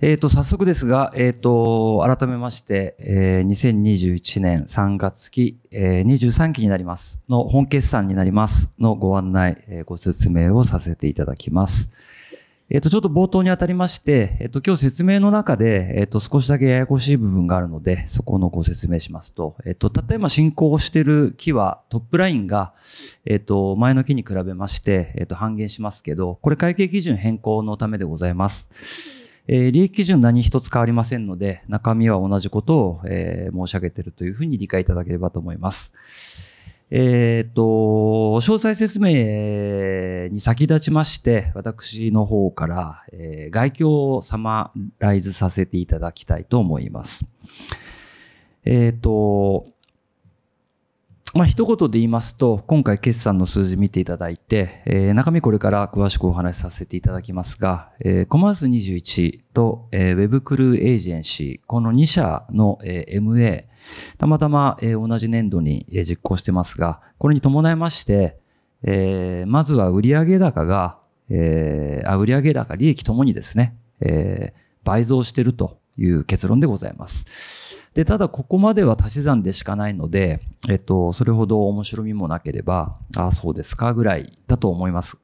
えー、と早速ですが、えー、と改めまして、えー、2021年3月期、えー、23期になりますの本決算になりますのご案内、えー、ご説明をさせていただきます。えっ、と、ちょっと冒頭にあたりまして、えっ、と、今日説明の中で、えっ、と、少しだけややこしい部分があるので、そこのご説明しますと、えっ、と、たった今進行している木は、トップラインが、えっ、と、前の木に比べまして、えっ、と、半減しますけど、これ会計基準変更のためでございます。えー、利益基準何一つ変わりませんので、中身は同じことを、えー、申し上げているというふうに理解いただければと思います。えっ、と、詳細説明に先立ちまして、私の方から、えー、概況をサマライズさせていただきたいと思います。えっ、と、まあ一言で言いますと、今回決算の数字見ていただいて、えー、中身これから詳しくお話しさせていただきますが、えー、コマース21と、えー、ウェブクルーエージェンシー、この2社の、えー、MA、たまたま、えー、同じ年度に、えー、実行してますが、これに伴いまして、えー、まずは売上高が、えー、あ売上高、利益ともにですね、えー、倍増しているという結論でございます。で、ただここまでは足し算でしかないので、えっと、それほど面白みもなければ、ああ、そうですか、ぐらいだと思います。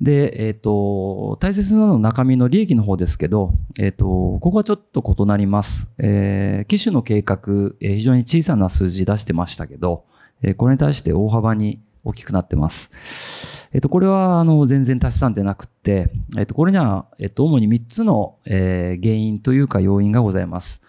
で、えっと、大切なの中身の利益の方ですけど、えっと、ここはちょっと異なります。えー、機種の計画、えー、非常に小さな数字出してましたけど、えー、これに対して大幅に大きくなってます。えっと、これはあの全然足し算でなくって、えっと、これには、えっと、主に3つの、えー、原因というか要因がございます。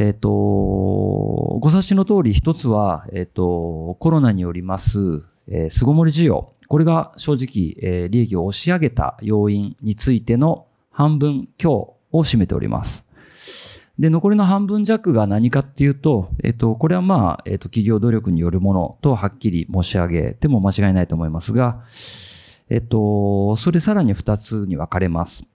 えっ、ー、と、ご察しの通り、一つは、えっ、ー、と、コロナによります、え巣ごもり需要。これが正直、え利益を押し上げた要因についての半分強を占めております。で、残りの半分弱が何かっていうと、えっと、これはまあ、えっと、企業努力によるものとはっきり申し上げても間違いないと思いますが、えっと、それさらに2つに分かれます。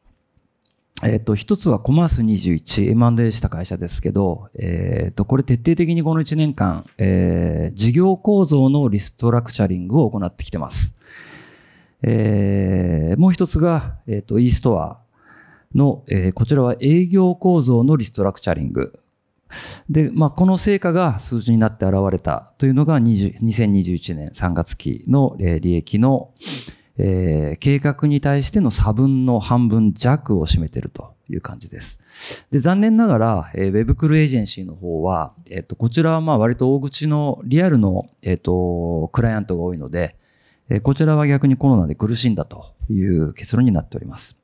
えっ、と、一つはコマース21、M&A した会社ですけど、えっ、ー、と、これ徹底的にこの1年間、えー、事業構造のリストラクチャリングを行ってきてます。えー、もう一つが、えっ、ー、と、e ストアの、えー、こちらは営業構造のリストラクチャリング。で、まあ、この成果が数字になって現れたというのが20 2021年3月期の、えー、利益の、えー、計画に対しての差分の半分弱を占めてるという感じです。で残念ながら、えー、ウェブクルエージェンシーの方は、えっと、こちらはまあ割と大口のリアルの、えっと、とクライアントが多いので、えー、こちらは逆にコロナで苦しんだという結論になっております。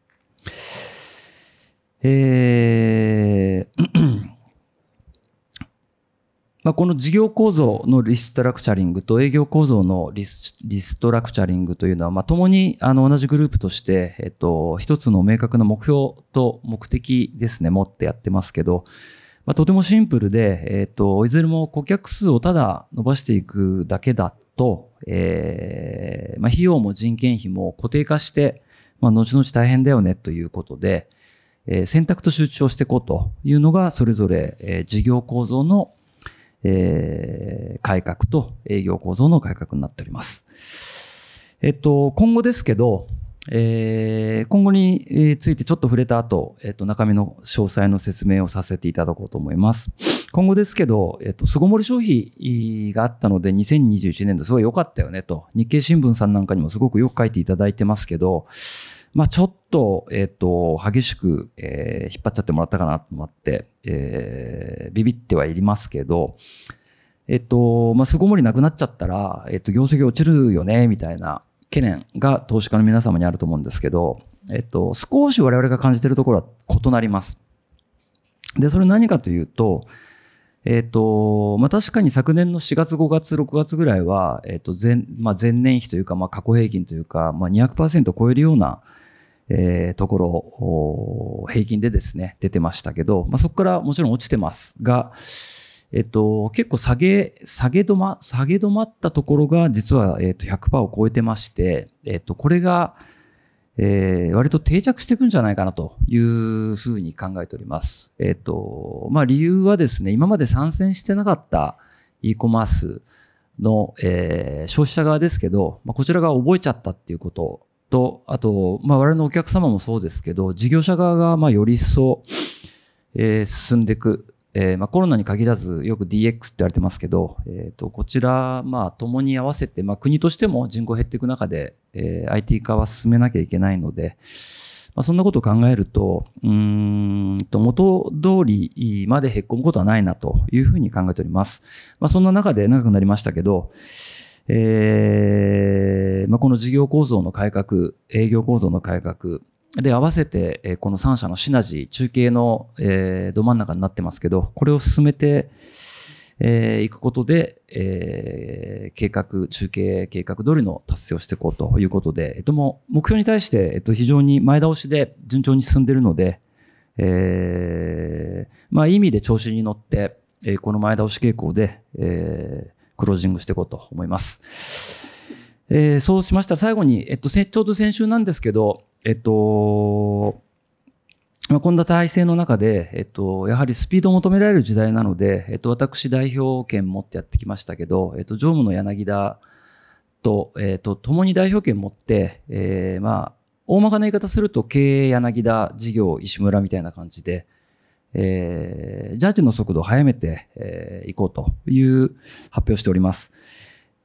えーまあ、この事業構造のリストラクチャリングと営業構造のリストラクチャリングというのは、ま共にあの同じグループとして、えっと、一つの明確な目標と目的ですね、持ってやってますけど、まあ、とてもシンプルで、えっと、いずれも顧客数をただ伸ばしていくだけだと、えーまあ、費用も人件費も固定化して、まあ、後々大変だよねということで、えー、選択と集中をしていこうというのが、それぞれ、えー、事業構造のえー、改革と営業構造の改革になっております。えっと、今後ですけど、えー、今後についてちょっと触れた後、えっと、中身の詳細の説明をさせていただこうと思います。今後ですけど、えっと、巣ごもり消費があったので、2021年度すごい良かったよねと、日経新聞さんなんかにもすごくよく書いていただいてますけど、まあ、ちょっと、えっ、と、激しく、えー、引っ張っちゃってもらったかなと思って、えー、ビビってはいりますけど、えっと、まあ、巣ごもりなくなっちゃったら、えっと、業績落ちるよね、みたいな懸念が投資家の皆様にあると思うんですけど、えっと、少し我々が感じているところは異なります。で、それ何かというと、えっと、まあ、確かに昨年の4月、5月、6月ぐらいは、えっと、前、まあ、前年比というか、まあ、過去平均というか、まあ200、200%超えるようなえー、ところ、平均でですね、出てましたけど、まあ、そこからもちろん落ちてますが、えっと、結構下げ、下げ止ま、下げ止まったところが実は、えっと、100%を超えてまして、えっと、これが、えー、割と定着していくんじゃないかなというふうに考えております。えっと、まあ理由はですね、今まで参戦してなかった e コマースの、えー、消費者側ですけど、まあ、こちらが覚えちゃったっていうことと、あと、まあ、我々のお客様もそうですけど、事業者側が、まあ、より一層、えー、進んでいく。えー、まあ、コロナに限らず、よく DX って言われてますけど、えっ、ー、と、こちら、まあ、共に合わせて、まあ、国としても人口減っていく中で、えー、IT 化は進めなきゃいけないので、まあ、そんなことを考えると、うんと、元通りまでへっこむことはないなというふうに考えております。まあ、そんな中で長くなりましたけど、えー、まあ、この事業構造の改革、営業構造の改革、で、合わせて、えこの3社のシナジー、中継の、えー、ど真ん中になってますけど、これを進めて、えー、いくことで、えー、計画、中継計画通りの達成をしていこうということで、えと、も目標に対して、えと、非常に前倒しで順調に進んでいるので、えー、まあ、いい意味で調子に乗って、えこの前倒し傾向で、えクロージングしていこうと思います。えー、そうしましたら最後に、えっと、ちょうど先週なんですけど、えっと、まあ、こんな体制の中で、えっと、やはりスピードを求められる時代なので、えっと、私代表権持ってやってきましたけど、えっと、常務の柳田と、えっと、共に代表権持って、えー、まあ、大まかな言い方すると経営柳田事業石村みたいな感じで、えー、ジャッジの速度を速めてい、えー、こうという発表しております。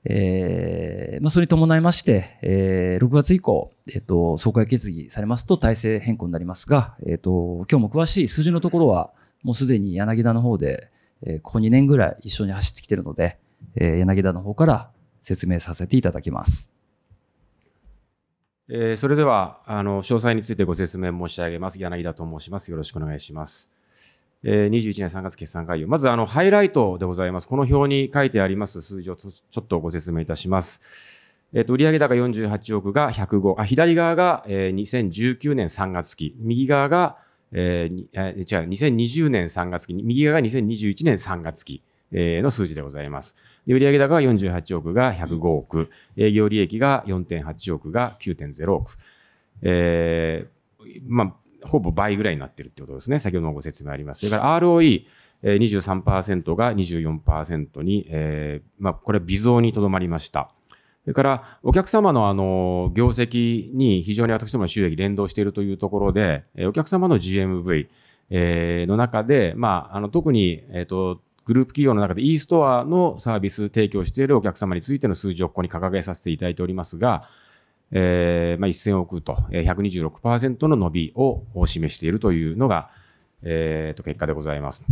えー、まあ、それに伴いまして、えー、6月以降、えっ、ー、と、総会決議されますと体制変更になりますが、えっ、と、今日も詳しい数字のところは、もうすでに柳田の方で、えここ2年ぐらい一緒に走ってきているので、え柳田の方から説明させていただきます。えそれでは、あの、詳細についてご説明申し上げます。柳田と申します。よろしくお願いします。えー、21年3月決算概要。まず、あの、ハイライトでございます。この表に書いてあります数字をちょっとご説明いたします。えっ、ー、と、売上高48億が105。あ、左側が、えー、2019年3月期。右側が、えー、えー、違2020年3月期。右側が2021年3月期。えー、の数字でございます。売上高が48億が105億、営業利益が4.8億が9.0億、えーまあ、ほぼ倍ぐらいになってるってことですね。先ほどのご説明あります。それから ROE、えー、23%が24%に、えー、まあ、これは微増にとどまりました。それから、お客様のあの、業績に非常に私どもの収益連動しているというところで、お客様の GMV、えー、の中で、まあ、あの、特に、えっ、ー、と、グループ企業の中で e ストアのサービス提供しているお客様についての数字をここに掲げさせていただいておりますが、えー、まあ、1000億と、えー、126%の伸びを示しているというのが、えー、と結果でございます。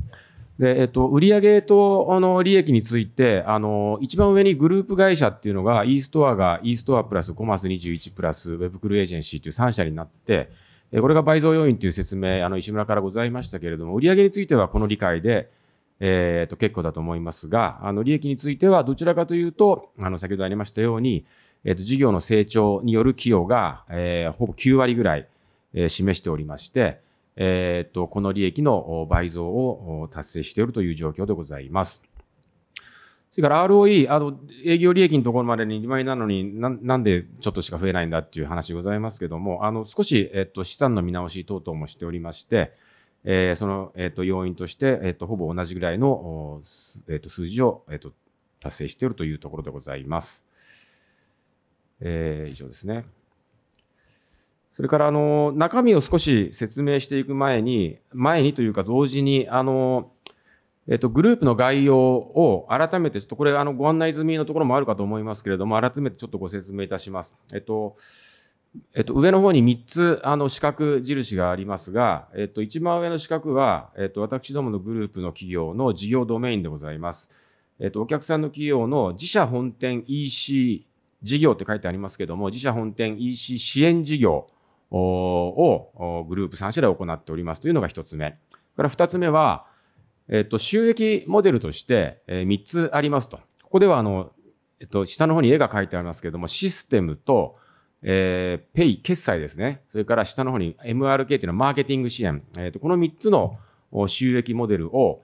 でえっと、売上とあの利益についてあの、一番上にグループ会社っていうのが、e ストアが e ストアプラスコマース21プラスウェブクルーエージェンシーという3社になって、これが倍増要因という説明、あの石村からございましたけれども、売上についてはこの理解で、えー、と結構だと思いますが、あの利益についてはどちらかというと、あの先ほどありましたように、えっと、事業の成長による寄与が、えー、ほぼ9割ぐらい、えー、示しておりまして、えー、っと、この利益の倍増を達成しているという状況でございます。それから ROE、あの、営業利益のところまでに2倍なのにな、なんでちょっとしか増えないんだっていう話ございますけども、あの、少し、えっと、資産の見直し等々もしておりまして、えー、その、えっと、要因として、えっと、ほぼ同じぐらいの、えっと、数字を、えっと、達成しているというところでございます。えー、以上ですね。それからあの中身を少し説明していく前に、前にというか同時に、あのえっと、グループの概要を改めて、ちょっとこれあのご案内済みのところもあるかと思いますけれども、改めてちょっとご説明いたします。えっとえっと、上の方に3つあの四角印がありますが、えっと、一番上の四角は、えっと、私どものグループの企業の事業ドメインでございます。えっと、お客さんの企業の自社本店 EC 事業って書いてありますけども、自社本店 EC 支援事業をグループ3社で行っておりますというのが1つ目。から2つ目は、えっと、収益モデルとして3つありますと。ここではあの、えっと、下の方に絵が書いてありますけども、システムと、えー、ペイ決済ですね。それから下の方に MRK というのはマーケティング支援。えっと、この3つの収益モデルを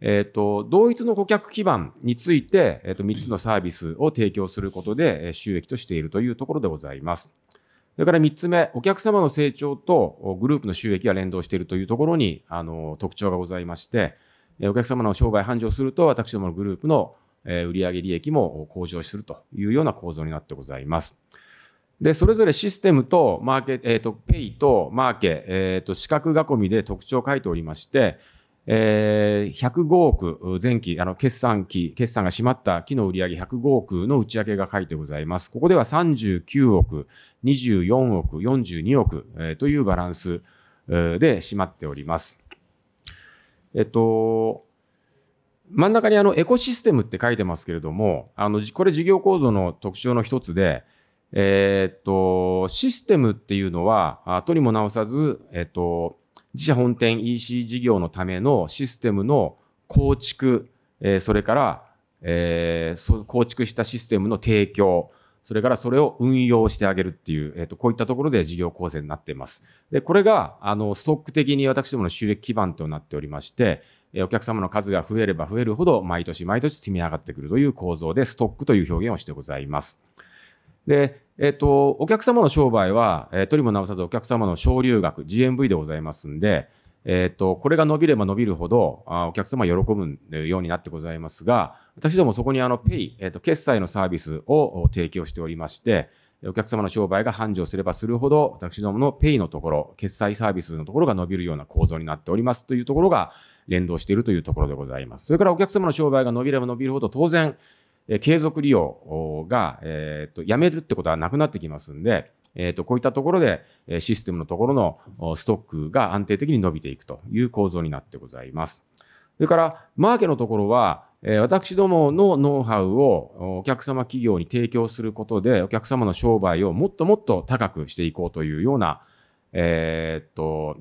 えっ、ー、と、同一の顧客基盤について、えっ、ー、と、3つのサービスを提供することで収益としているというところでございます。それから3つ目、お客様の成長とグループの収益が連動しているというところに、あの、特徴がございまして、お客様の商売繁盛すると、私どものグループの売上利益も向上するというような構造になってございます。で、それぞれシステムとマーケ、えっ、ー、と、ペイとマーケ、えっ、ー、と、囲みで特徴を書いておりまして、えー、105億前期、あの決算期、決算が閉まった期の売上105億の内訳が書いてございます。ここでは39億、24億、42億、えー、というバランス、えー、で閉まっております。えっと、真ん中にあのエコシステムって書いてますけれども、あのこれ事業構造の特徴の一つで、えー、っと、システムっていうのは、あとにも直さず、えっと、自社本店 EC 事業のためのシステムの構築、えそれから、えー、構築したシステムの提供、それからそれを運用してあげるっていう、えーと、こういったところで事業構成になっています。で、これがあのストック的に私どもの収益基盤となっておりまして、えお客様の数が増えれば増えるほど、毎年毎年積み上がってくるという構造で、ストックという表現をしてございます。で、えっ、ー、と、お客様の商売は、えー、取りも直さずお客様の昇流額、GMV でございますんで、えっ、ー、と、これが伸びれば伸びるほど、あお客様喜ぶようになってございますが、私どもそこにあの、ペイ、えっ、ー、と、決済のサービスを提供しておりまして、お客様の商売が繁盛すればするほど、私どものペイのところ、決済サービスのところが伸びるような構造になっておりますというところが連動しているというところでございます。それからお客様の商売が伸びれば伸びるほど、当然、え継続利用が、えー、とやめるってことはなくなってきますんで、えー、とこういったところでシステムのところのストックが安定的に伸びていくという構造になってございます。それから、マーケのところは、私どものノウハウをお客様企業に提供することで、お客様の商売をもっともっと高くしていこうというような、えー、っと、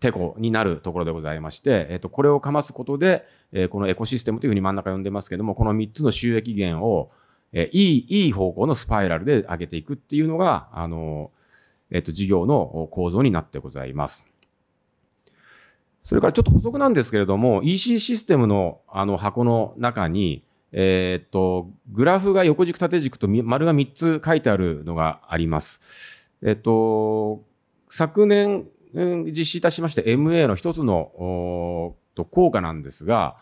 てこになるところでございまして、えっと、これをかますことで、えこのエコシステムというふうに真ん中呼んでますけども、この3つの収益源を、えいい、いい方向のスパイラルで上げていくっていうのが、あの、えっと、事業の構造になってございます。それからちょっと補足なんですけれども、EC システムのあの箱の中に、えー、っと、グラフが横軸、縦軸と丸が3つ書いてあるのがあります。えっと、昨年実施いたしまして MA の一つのと効果なんですが、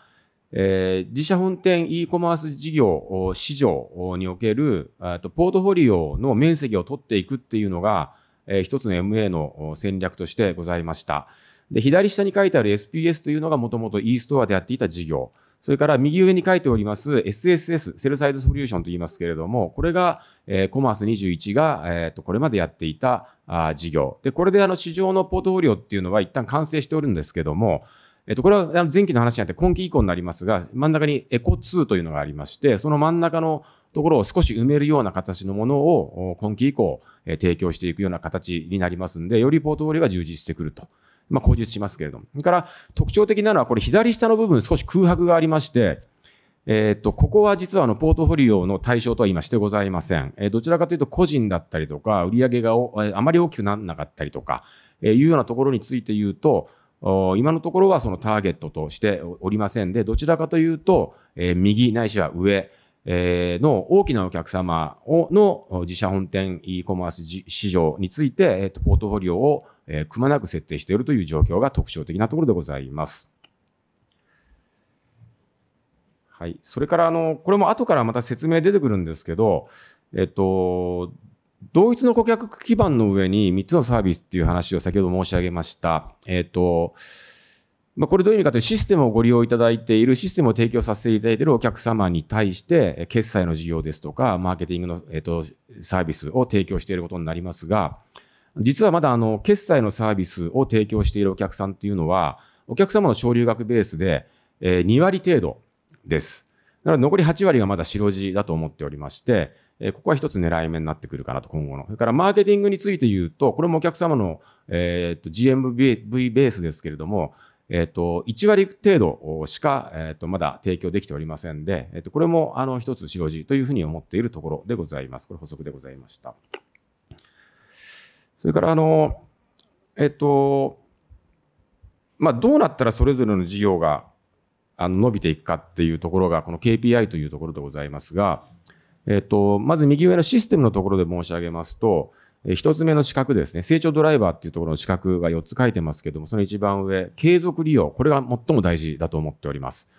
えー、自社本店 e コマース事業市場におけるとポートフォリオの面積を取っていくっていうのが、えー、一つの MA の戦略としてございました。で左下に書いてある SPS というのがもともと e ストアでやっていた事業。それから右上に書いております SSS、セルサイドソリューションと言いますけれども、これが、えー、コマース21が、えー、とこれまでやっていたあ事業。で、これであの市場のポートフォリオっていうのは一旦完成しておるんですけども、えっと、これは前期の話じゃなくて今期以降になりますが、真ん中にエコ2というのがありまして、その真ん中のところを少し埋めるような形のものを今期以降、え提供していくような形になりますんで、よりポートフォリオが充実してくると。まあ、口述しますけれども。それから特徴的なのは、これ左下の部分少し空白がありまして、えっと、ここは実はあのポートフォリオの対象とは今してございません。えどちらかというと個人だったりとか、売上があまり大きくならなかったりとか、えいうようなところについて言うと、今のところはそのターゲットとしておりませんで、どちらかというと、え右ないしは上、えの大きなお客様をの自社本店 e コマース市場について、えー、とポートフォリオを、えくまなく設定しているという状況が特徴的なところでございます。はい、それからあのこれも後からまた説明出てくるんですけど、えっと、同一の顧客基盤の上に3つのサービスっていう話を先ほど申し上げました。えっ、ー、と、まあ、これどういう意味かというとシステムをご利用いただいている、システムを提供させていただいているお客様に対して、決済の事業ですとか、マーケティングの、えっ、ー、と、サービスを提供していることになりますが、実はまだあの、決済のサービスを提供しているお客さんというのは、お客様の昇留額ベースで、え2割程度です。なので残り8割がまだ白字だと思っておりまして、えここは一つ狙い目になってくるかなと、今後の。それからマーケティングについて言うと、これもお客様の、えっと GMV ベースですけれども、えっ、と、1割程度しか、えっ、と、まだ提供できておりませんで、えっ、と、これも、あの、一つ白字というふうに思っているところでございます。これ補足でございました。それから、あの、えっ、と、まあ、どうなったらそれぞれの事業があの伸びていくかっていうところが、この KPI というところでございますが、えっと、まず右上のシステムのところで申し上げますと、1つ目の資格ですね、成長ドライバーっていうところの資格が4つ書いてますけども、その一番上、継続利用、これが最も大事だと思っております。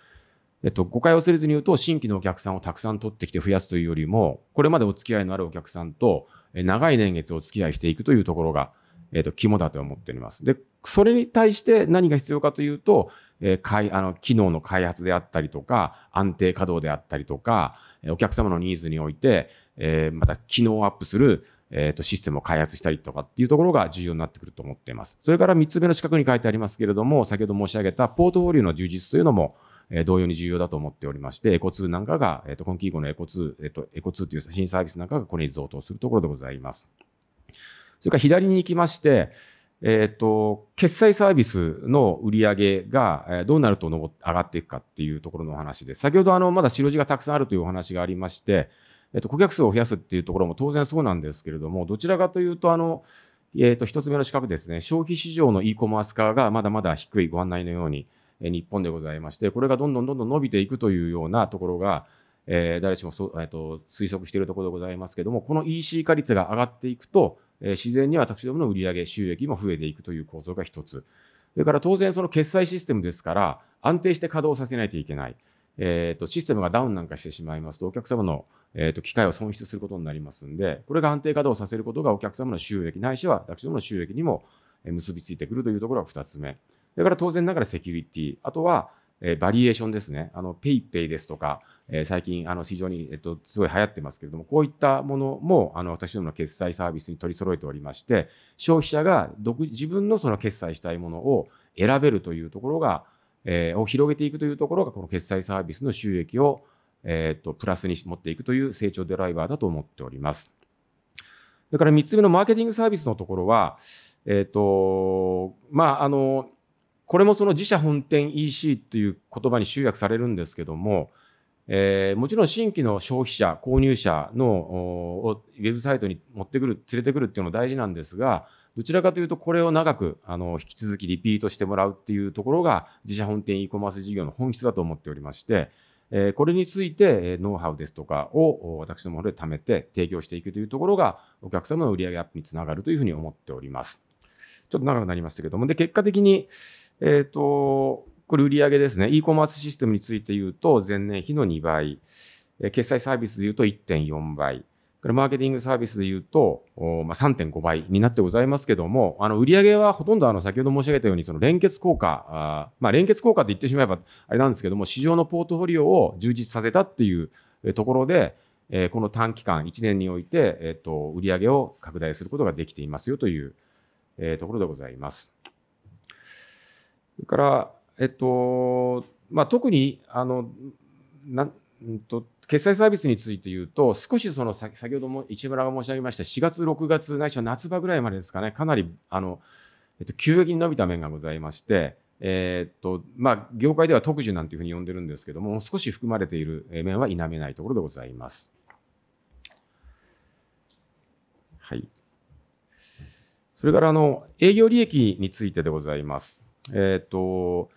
えっと、誤解を忘れずに言うと、新規のお客さんをたくさん取ってきて増やすというよりも、これまでお付き合いのあるお客さんと長い年月お付き合いしていくというところが、えっと、肝だと思っております。で、それに対して何が必要かというと、えー、あの機能の開発であったりとか、安定稼働であったりとか、お客様のニーズにおいて、えー、また機能をアップする、えー、とシステムを開発したりとかっていうところが重要になってくると思っています。それから3つ目の資格に書いてありますけれども、先ほど申し上げたポートフォリオの充実というのも、え同様に重要だと思っておりまして、エコ2なんかが、えー、と今期以降のエコ2、えー、とエコ2という新サービスなんかがこれに贈答するところでございます。それから左に行きまして、えっ、ー、と、決済サービスの売り上げがどうなると上がっていくかっていうところのお話で、先ほどあの、まだ白字がたくさんあるというお話がありまして、えっ、ー、と、顧客数を増やすっていうところも当然そうなんですけれども、どちらかというと、あの、えっ、ー、と、一つ目の資格ですね、消費市場の e コマース化がまだまだ低いご案内のように、え日本でございまして、これがどんどんどんどん伸びていくというようなところが、え誰しもそ、えーと、と推測しているところでございますけれども、この EC 化率が上がっていくと、え自然に私どもの売上収益も増えていくという構造が1つ。それから当然その決済システムですから、安定して稼働させないといけない。えーと、システムがダウンなんかしてしまいますと、お客様の、えーと、と機会を損失することになりますんで、これが安定稼働させることがお客様の収益、ないしは私どもの収益にも結びついてくるというところが2つ目。それから当然ながらセキュリティ、あとは、えバリエーションですね、あの、ペイペイですとか、え最近、あの、非常に、えっと、すごい流行ってますけれども、こういったものも、あの、私どもの決済サービスに取り揃えておりまして、消費者が独自分のその決済したいものを選べるというところが、えを広げていくというところが、この決済サービスの収益を、えっと、プラスに持っていくという成長ドライバーだと思っております。それから3つ目のマーケティングサービスのところは、えっ、と、まあ、あの、これもその自社本店 EC という言葉に集約されるんですけども、えー、もちろん新規の消費者、購入者のをウェブサイトに持ってくる、連れてくるっていうのは大事なんですが、どちらかというと、これを長くあの引き続きリピートしてもらうっていうところが、自社本店 e コマース事業の本質だと思っておりまして、えー、これについてノウハウですとかを私どもで貯めて提供していくというところが、お客様の売上アップにつながるというふうに思っております。ちょっと長くなりましたけども、で結果的に、えっ、ー、と、これ売上ですね。e コマースシステムについて言うと、前年比の2倍。決済サービスで言うと1.4倍。マーケティングサービスで言うと、まあ、3.5倍になってございますけども、あの売上はほとんどあの先ほど申し上げたように、その連結効果、あまあ、連結効果って言ってしまえばあれなんですけども、市場のポートフォリオを充実させたっていうところで、えー、この短期間、1年において、えー、と売上を拡大することができていますよという、えー、ところでございます。それから、えっとまあ、特にあのな、うんと、決済サービスについて言うと、少しその先ほども市村が申し上げました、4月、6月、ないしは夏場ぐらいまでですかね、かなりあの、えっと、急激に伸びた面がございまして、えー、っとまあ、業界では特需なんていうふうに呼んでるんですけども、少し含まれている面は否めないところでございます。はい、それからあの営業利益についてでございます。えっ、ー、と、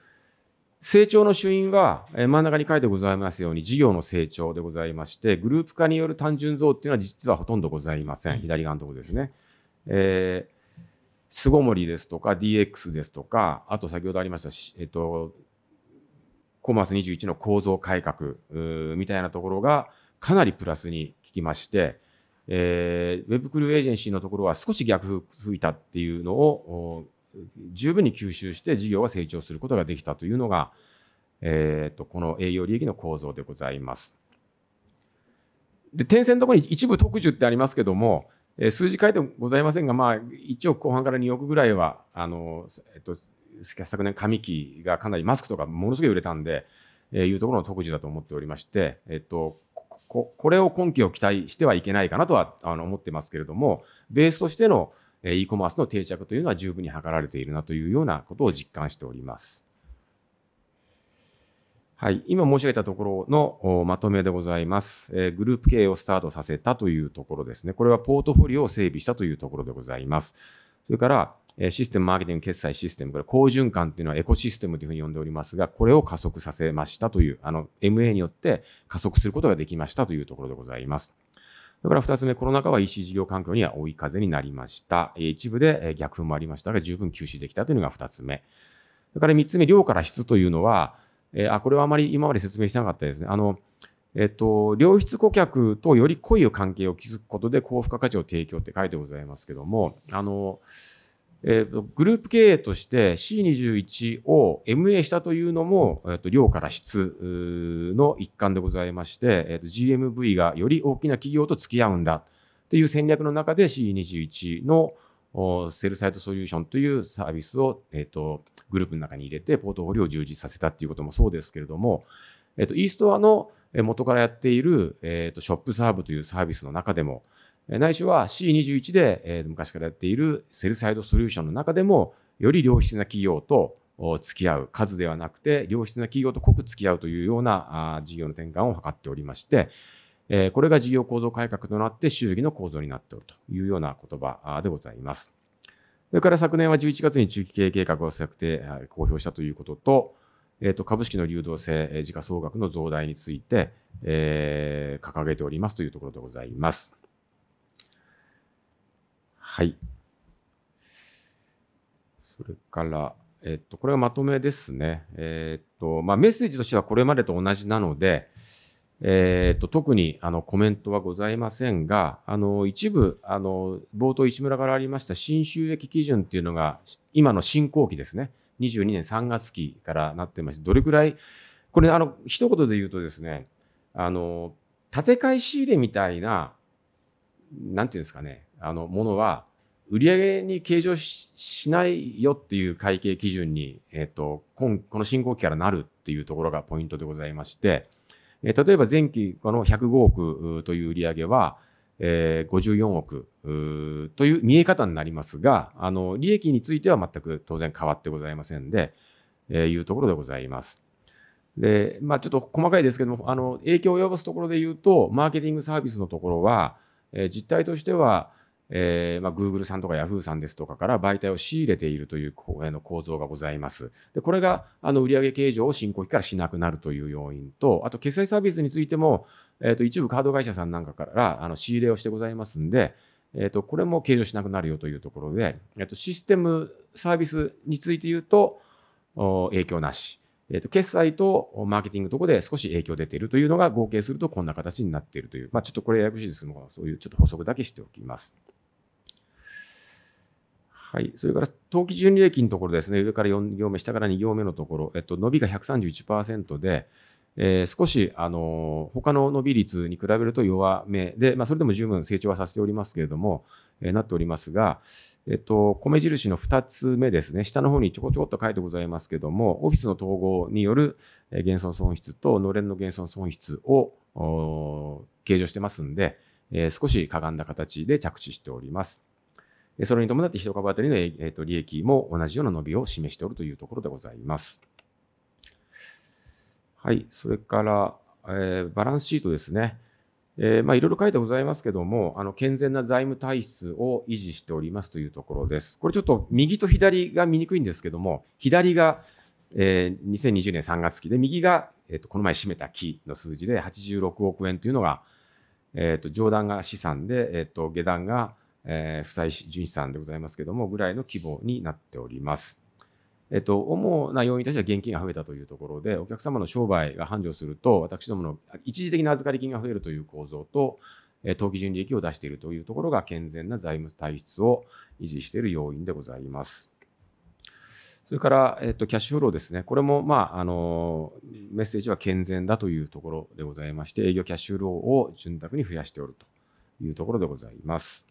成長の主因は、えー、真ん中に書いてございますように事業の成長でございましてグループ化による単純増っていうのは実はほとんどございません左側のところですね。えー、巣ごもりですとか DX ですとかあと先ほどありましたし、えっ、と、コマース21の構造改革みたいなところがかなりプラスに効きまして、えー、ウェブクルーエージェンシーのところは少し逆風いたっていうのを十分に吸収して事業が成長することができたというのが、えー、とこの営業利益の構造でございます。で点線のところに一部特需ってありますけども、え数字書いてございませんが、まあ、1億後半から2億ぐらいはあの、えっと、昨年上期がかなりマスクとかものすごい売れたんで、えー、いうところの特需だと思っておりまして、えっと、ここれを今期を期待してはいけないかなとはあの思ってますけれどもベースとしての e コマースの定着というのは十分に図られているなというようなことを実感しております。はい、今申し上げたところのまとめでございます、えグループ経営をスタートさせたというところですね。これはポートフォリオを整備したというところでございます。それから、えシステムマーケティング決済システム、これ、好循環というのはエコシステムというふうに呼んでおりますが、これを加速させましたという、あの、MA によって加速することができましたというところでございます。それから2つ目、コロナ禍は EC 事業環境には追い風になりました。一部で逆風もありましたが、十分吸収できたというのが2つ目。それから3つ目、量から質というのは、えー、あこれはあまり今まで説明してなかったですね。あのえっと、良質顧客とより濃い関係を築くことで高付加価値を提供って書いてございますけども、あの、えーと、グループ経営として C21 を MA したというのも、えーと、量から質の一環でございまして、えー GMV がより大きな企業と付き合うんだという戦略の中で C21 のセルサイトソリューションというサービスを、えーと、グループの中に入れてポートフォリオを充実させたということもそうですけれども、えー、とーストアの元からやっている、えー、とショップサーブというサービスの中でも、ないしは C21 で、昔からやっているセルサイドソリューションの中でも、より良質な企業と付き合う数ではなくて、良質な企業と濃く付き合うというような事業の転換を図っておりまして、えこれが事業構造改革となって、収益の構造になっておるというような言葉でございます。それから昨年は11月に中期経営計画を策定、公表したということと、えー、と株式の流動性、時価総額の増大について、えー、掲げておりますというところでございます。はい。それから、えっと、これはまとめですね。えっと、まあ、メッセージとしてはこれまでと同じなので、えっと、特にあのコメントはございませんが、あの、一部、あの、冒頭市村からありました新収益基準っていうのが、今の進行期ですね。22年3月期からなってまして、どれくらい、これ、あの、一言で言うとですね、あの、建て替え仕入れみたいな、なんていうんですかね、あのものは売上に計上しないよっていう会計基準に、えーと、とこの進行期からなるっていうところがポイントでございまして、えー、例えば前期この105億という売上は、えー、54億という見え方になりますがあの利益については全く当然変わってございませんで、えー、いうところでございます。でまあ、ちょっと細かいですけどもあの影響を及ぼすところで言うとマーケティングサービスのところは、えー、実態としてはえーまあ、Google さんとか Yahoo さんですとかから媒体を仕入れているという構造がございます。でこれがあの売上計上を進行期からしなくなるという要因と、あと決済サービスについても、えー、と一部カード会社さんなんかからあの仕入れをしてございますんで、えー、とこれも計上しなくなるよというところで、えー、とシステムサービスについて言うと影響なし。えー、と決済とマーケティングとこで少し影響出ているというのが合計するとこんな形になっているという、まあ、ちょっとこれややこしいですけども、そういうちょっと補足だけしておきます。はい、それから当期純利益のところですね、上から4行目、下から2行目のところ、えっと、伸びが131%で、えー、少し、あの他の伸び率に比べると弱めで、まあ、それでも十分成長はさせておりますけれども、えー、なっておりますが、えっと、米印の2つ目ですね、下の方にちょこちょこっと書いてございますけども、オフィスの統合による減損損失と、のれんの減損損失を計上してますんで、えー、少しかがんだ形で着地しております。それに伴って1株当たりの、えー、と利益も同じような伸びを示しておるというところでございます。はい、それから、えー、バランスシートですね。えまあ、いろいろ書いてございますけども、あの健全な財務体質を維持しておりますというところです。これちょっと右と左が見にくいんですけども、左が、えー、2020年3月期で、右が、えーと、この前締めた期の数字で86億円というのが、えーと、上段が資産で、えーと下段がえー、不純資産でございますけども、ぐらいの規模になっております。えっと、主な要因としては現金が増えたというところで、お客様の商売が繁盛すると、私どもの一時的な預かり金が増えるという構造と、え当期純利益を出しているというところが健全な財務体質を維持している要因でございます。それから、えっと、キャッシュフローですね。これも、まあ、あの、メッセージは健全だというところでございまして、営業キャッシュフローを潤沢に増やしておるというところでございます。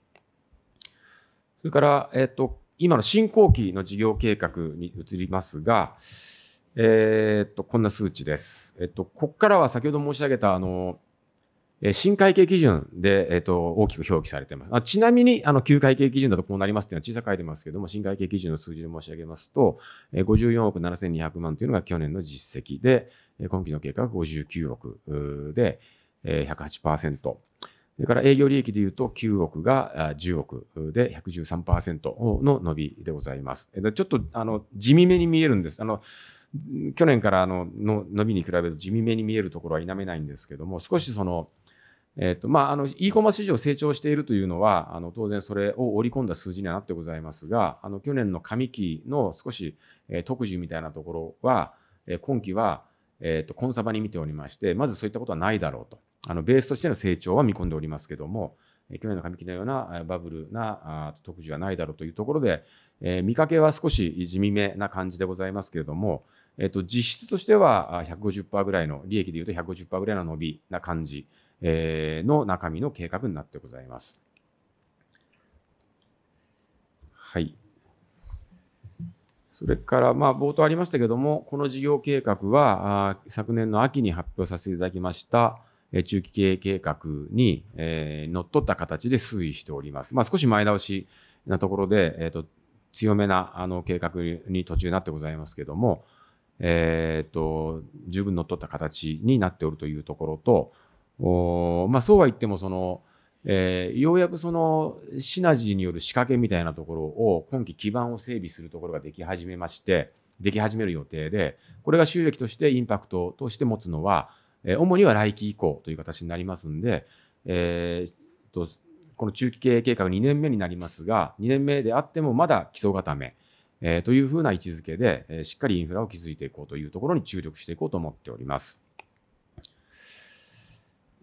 それから、えっと、今の進行期の事業計画に移りますが、えっと、こんな数値です。えっと、ここからは先ほど申し上げた、あの、新会計基準で、えっと、大きく表記されています。あちなみに、あの、旧会計基準だとこうなりますというのは小さく書いてますけども、新会計基準の数字で申し上げますと、54億7200万というのが去年の実績で、今期の計画が59億で、108%。それから営業利益でいうと9億が10億で113%の伸びでございます。ちょっとあの地味めに見えるんです。あの去年からの伸びに比べると地味めに見えるところは否めないんですけども少しそのえーとまあ、あの e コマース市場成長しているというのはあの当然それを織り込んだ数字にはなってございますがあの去年の上期の少し、えー、特需みたいなところは、えー、今期は、えーとコンサバに見ておりましてまずそういったことはないだろうとあのベースとしての成長は見込んでおりますけども、去年の上期のようなバブルな特需はないだろうというところで、えー、見かけは少し地味めな感じでございますけれども、えっ、ー、と、実質としては150%ぐらいの、利益でいうと150%ぐらいの伸びな感じ、えー、の中身の計画になってございます。はい。それから、まあ、冒頭ありましたけれども、この事業計画は、昨年の秋に発表させていただきました、中期経営計画に、えー、のっとった形で推移しております。まあ、少し前倒しなところで、えーと、強めなあの計画に途中になってございますけれども、えーと、十分のっとった形になっておるというところと、おまあ、そうは言ってもその、えー、ようやくそのシナジーによる仕掛けみたいなところを今期基盤を整備するところができ始めましてでき始める予定でこれが収益としてインパクトとして持つのはえ主には来期以降という形になりますんで、えーと、この中期経営計画2年目になりますが、2年目であってもまだ基礎固め、えー、というふうな位置づけで、えー、しっかりインフラを築いていこうというところに注力していこうと思っております。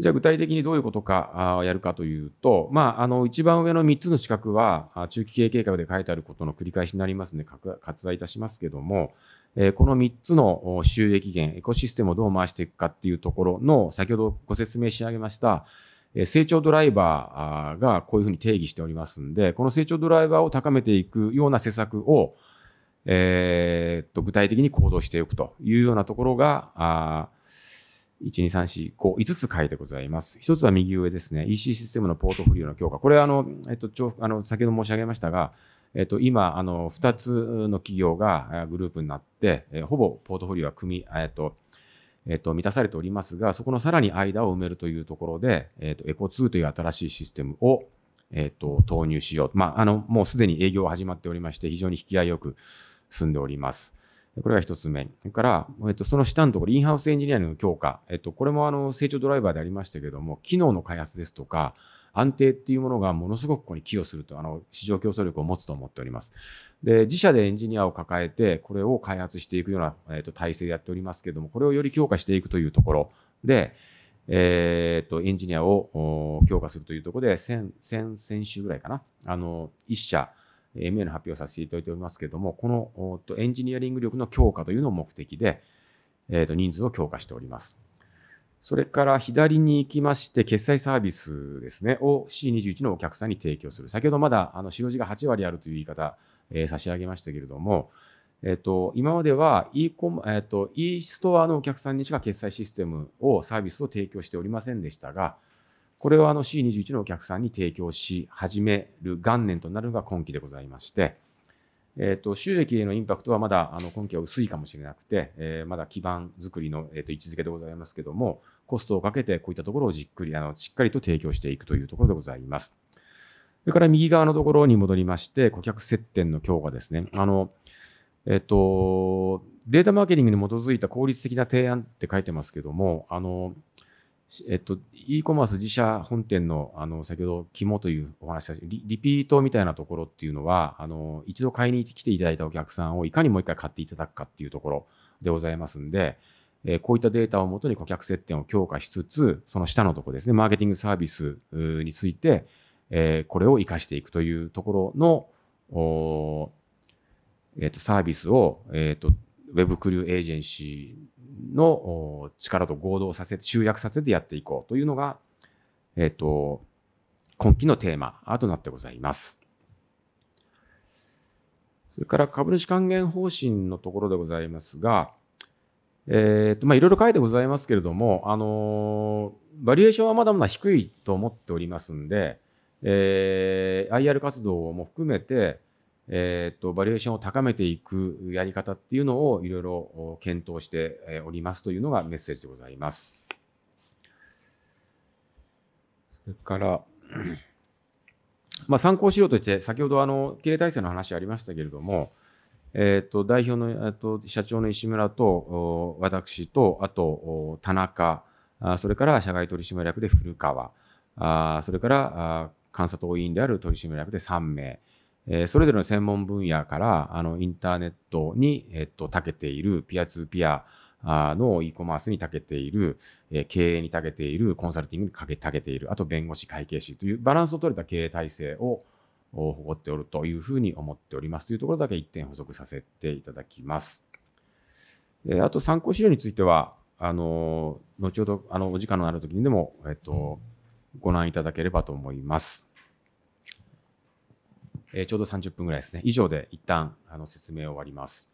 じゃあ具体的にどういうことかやるかというと、まあ、あの一番上の3つの資格は中期経営計画で書いてあることの繰り返しになりますので割愛いたしますけれども、えこの3つの収益源、エコシステムをどう回していくかっていうところの、先ほどご説明し上げました、成長ドライバーがこういうふうに定義しておりますんで、この成長ドライバーを高めていくような施策を、えっと具体的に行動していくというようなところが、1,2,3,4,5,5つ書いてございます。一つは右上ですね。EC システムのポートフリオの強化。これ、あの、えっと、あの先ほど申し上げましたが、えっと、今、あの、2つの企業がグループになって、えほぼポートフォリオは組み、えっと、えっと、満たされておりますが、そこのさらに間を埋めるというところで、えっと、エコ2という新しいシステムを、えっと、投入しよう。まあ、あの、もうすでに営業は始まっておりまして、非常に引き合いよく進んでおります。これが1つ目。それから、えっと、その下のところ、インハウスエンジニアリングの強化。えっと、これもあの成長ドライバーでありましたけれども、機能の開発ですとか、安定っていうものがものすごくここに寄与するとあの市場競争力を持つと思っておりますで自社でエンジニアを抱えてこれを開発していくような、えー、と体制でやっておりますけれどもこれをより強化していくというところでえーと、エンジニアを強化するというところで先先週ぐらいかなあの1社 MA の発表させていただいておりますけれどもこのエンジニアリング力の強化というのを目的で、えーと人数を強化しております。それから左に行きまして、決済サービスですね、を C21 のお客さんに提供する。先ほどまだあの白字が8割あるという言い方、えー、差し上げましたけれども、えっと、今までは e コ、えっと、e ストアのお客さんにしか決済システムを、サービスを提供しておりませんでしたが、これをあの C21 のお客さんに提供し始める元年となるのが今期でございまして、えっと、収益へのインパクトはまだあの今期は薄いかもしれなくて、えー、まだ基盤作りの、えっと、位置づけでございますけども、コストをかけてこういったところをじっくりあのしっかりと提供していくというところでございます。それから右側のところに戻りまして、顧客接点の強化ですね。あのえっと、データマーケティングに基づいた効率的な提案って書いてますけども、あのえっと、e コマース自社本店のあの先ほど肝というお話したリリピートみたいなところっていうのはあの一度買いに来ていただいたお客さんをいかにもう一回買っていただくかっていうところでございますんでえこういったデータをもとに顧客接点を強化しつつ、その下のところですね、マーケティングサービスについて、えこれを活かしていくというところの、えっとサービスを、えっと Web クルーエージェンシーの力と合同させて、集約させてやっていこうというのが、えっ、と、今期のテーマとなってございます。それから株主還元方針のところでございますが、えーとまあ、いろいろ書いてございますけれども、あのー、バリエーションはまだまだ低いと思っておりますんで、えー、IR 活動も含めて、えーと、バリエーションを高めていくやり方っていうのをいろいろ検討しておりますというのがメッセージでございます。それから、まあ、参考資料として先ほどあの経営体制の話ありましたけれども、えーと、代表の、えと、社長の石村と私とあと田中あそれから社外取締役で古川あそれから監査党委員である取締役で3名、えー、それぞれの専門分野からあのインターネットに、えーと、と長けているピアツーピアの e コマースに長けている、えー、経営に長けているコンサルティングに長けているあと弁護士会計士というバランスを取れた経営体制をを誇っておるというふうに思っておりますというところだけ1点補足させていただきます。あと参考資料については、あの後ほどあのお時間のある時にでも、えっと、ご覧いただければと思います。えー、ちょうど30分ぐらいですね。以上で一旦あの説明を終わります。